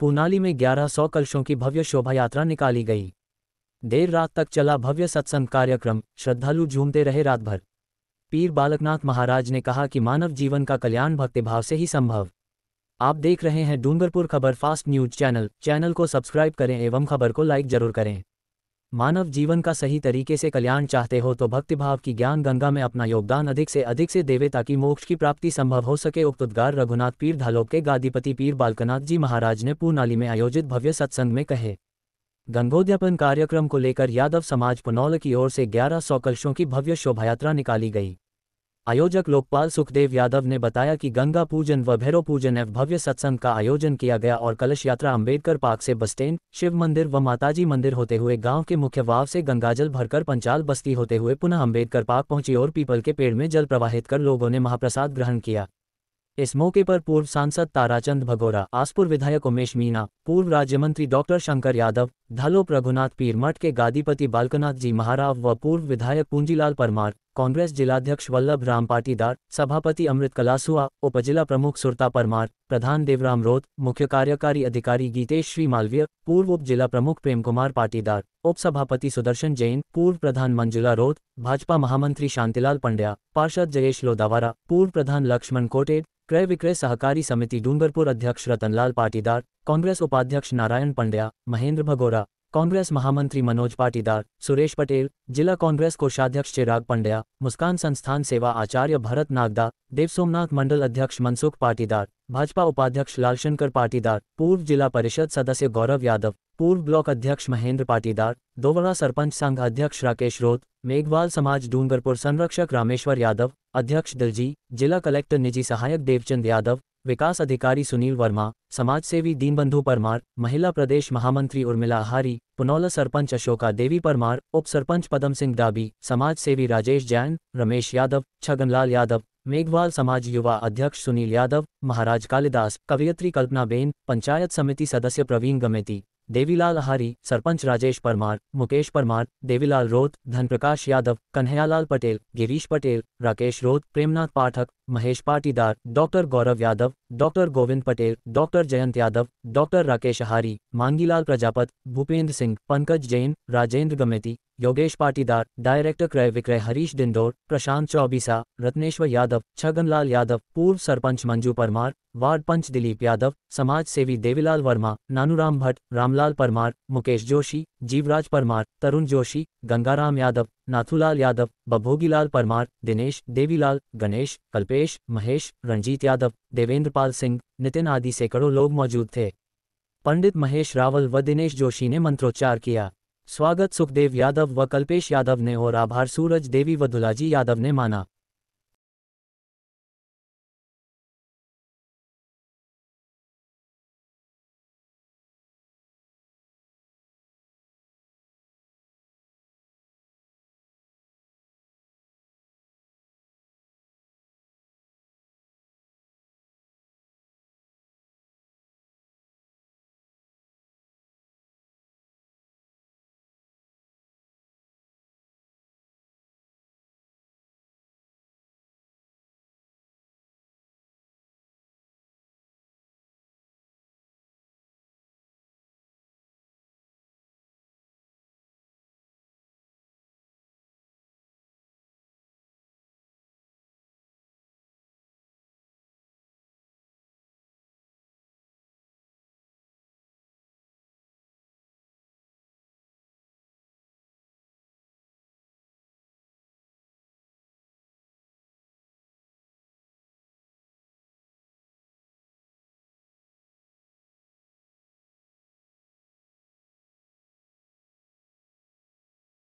पूनाली में 1100 कलशों की भव्य शोभा यात्रा निकाली गई देर रात तक चला भव्य सत्संग कार्यक्रम श्रद्धालु झूमते रहे रात भर पीर बालकनाथ महाराज ने कहा कि मानव जीवन का कल्याण भक्तिभाव से ही संभव आप देख रहे हैं Dungarpur Khabar fast news channel channel को सब्सक्राइब करें एवं खबर को लाइक जरूर करें मानव जीवन का सही तरीके से कल्याण चाहते हो तो भक्तिभाव की ज्ञान गंगा में अपना योगदान अधिक से अधिक से देवे ताकि मोक्ष की प्राप्ति संभव हो सके उक्तुद्गार रघुनाथ पीर धालोक के गादीपति पीर बालकनाथ जी महाराज ने पूर्णाली में आयोजित भव्य सत्संग में कहे गंगोद्यापन कार्यक्रम को लेकर यादव समाज पुनौल की ओर से ग्यारह सौ कलशों की भव्य शोभायात्रा निकाली गई आयोजक लोकपाल सुखदेव यादव ने बताया कि गंगा पूजन व भैरव पूजन एवं भव्य सत्संग का आयोजन किया गया और कलश यात्रा अंबेडकर पार्क से बस स्टैंड शिव मंदिर व माताजी मंदिर होते हुए गांव के मुख्य वाव से गंगाजल भरकर पंचाल बस्ती होते हुए पुनः अंबेडकर पार्क पहुंची और पीपल के पेड़ में जल प्रवाहित कर लोगों ने महाप्रसाद ग्रहण किया इस मौके पर पूर्व सांसद ताराचंद भगोरा आसपुर विधायक उमेश मीना पूर्व राज्य मंत्री डॉक्टर शंकर यादव धलोप रघुनाथ पीरमठ के गादीपति बालकनाथ जी महाराव व पूर्व विधायक पूंजीलाल परमार कांग्रेस जिलाध्यक्ष वल्लभ राम पाटीदार सभापति अमृत कलासुआ उपजिला प्रमुख सुरता परमार प्रधान देवराम रोत मुख्य कार्यकारी अधिकारी गीतेश श्री मालवीय पूर्व उप जिला प्रमुख प्रेम कुमार पाटीदार उप सभापति सुदर्शन जैन पूर्व प्रधान मंजुला रोत भाजपा महामंत्री शांतिलाल पंड्या पार्षद जयेश लोदावारा पूर्व प्रधान लक्ष्मण कोटेड क्रय विक्रय सहकारी समिति डूंगरपुर अध्यक्ष रतनलाल पाटीदार कांग्रेस उपाध्यक्ष नारायण पंड्या महेंद्र भगोरा कांग्रेस महामंत्री मनोज पाटीदार सुरेश पटेल जिला कांग्रेस कोषाध्यक्ष चिराग पंड्या मुस्कान संस्थान सेवा आचार्य भरत नागदा देव सोमनाथ मंडल अध्यक्ष मनसुख पाटीदार भाजपा उपाध्यक्ष लालशंकर पाटीदार पूर्व जिला परिषद सदस्य गौरव यादव पूर्व ब्लॉक अध्यक्ष महेंद्र पाटीदार दोवरा सरपंच संघ अध्यक्ष राकेश रोत मेघवाल समाज डूंगरपुर संरक्षक रामेश्वर यादव अध्यक्ष दिलजी जिला कलेक्टर निजी सहायक देवचंद यादव विकास अधिकारी सुनील वर्मा समाजसेवी दीनबंधु परमार महिला प्रदेश महामंत्री उर्मिला हारी पुनौला सरपंच अशोका देवी परमार उप सरपंच पदम सिंह समाज समाजसेवी राजेश जैन रमेश यादव छगनलाल यादव मेघवाल समाज युवा अध्यक्ष सुनील यादव महाराज कालिदास कवियत्री कल्पना बेन पंचायत समिति सदस्य Praveen Gameti Devilal Hari sarpanch Rajesh Parmar Mukesh Parmar Devilal Roat Dhanprakash Yadav Kanhaiyalal Patel Girish Patel Rakesh Roat Premnath Pathak Mahesh Patidar doctor Gaurav Yadav doctor Govind Patel doctor Jayant Yadav doctor Rakesh Hari Mangilal Prajapat Bhupendra Singh Pankaj Jain Rajendra Gameti Yogesh Patidar director क्रय विक्रय हरीश डिंडोर प्रशांत चौबीसा रत्नेश्वर यादव छगनलाल यादव पूर्व सरपंच मंजू परमार वार्ड पंच दिलीप यादव समाज सेवी देवीलाल वर्मा नानूराम भट्ट रामलाल परमार मुकेश जोशी जीवराज परमार तरुण जोशी गंगाराम यादव नाथूलाल यादव बभोगीलाल परमार दिनेश देवीलाल गणेश कल्पेश महेश रणजीत यादव देवेंद्रपाल सिंह नितिन आदि सैकड़ों लोग मौजूद थे पंडित महेश रावल व दिनेश जोशी ने मंत्रोच्चार किया स्वागत सुखदेव यादव व कल्पेश यादव ने और आभार सूरज देवी व दुलाजी यादव ने माना